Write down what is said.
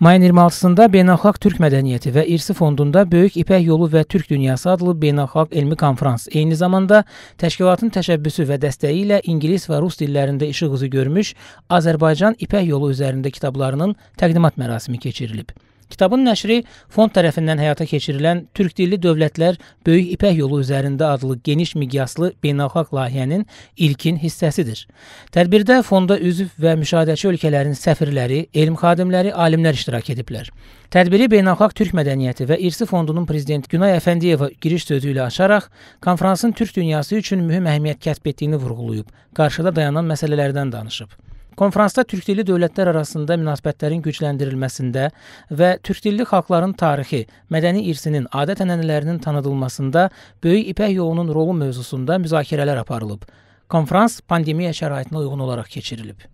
Mayın 26-sında Beynəlxalq Türk Mədəniyyəti və İrsi Fondunda Böyük İpək Yolu və Türk Dünyası adlı beynəlxalq elmi konfrans, eyni zamanda təşkilatın təşəbbüsü və dəstəyi ilə ingilis və rus dillərində işıq üzü görmüş Azərbaycan İpək Yolu üzərində kitablarının təqdimat mərasimi keçirilib. Kitabın nəşri fond tərəfindən həyata keçirilən Türk dilli dövlətlər Böyük İpək yolu üzərində adlı geniş miqyaslı beynəlxalq layihənin ilkin hissəsidir. Tədbirdə fonda üzv və müşahidəçi ölkələrin səfirləri, elm xadimləri, alimlər iştirak ediblər. Tədbiri Beynəlxalq Türk Mədəniyyəti və İrsi Fondunun prezidenti Günay Əfəndiyeva giriş sözü ilə açaraq konfransın Türk dünyası üçün mühüm əhəmiyyət kəsb etdiyini vurğulayıb, qarşıda dayanan məsələlərdən danışıb. Konfransda türkdilli dövlətlər arasında münasibətlərin gücləndirilməsində və türkdilli xalqların tarixi, mədəni irsinin, adət-ənənələrinin tanıdılmasında Böyük İpək yolunun rolu mövzusunda müzakirələr aparılıb. Konfrans pandemiya şəraitinə uyğun olaraq keçirilib.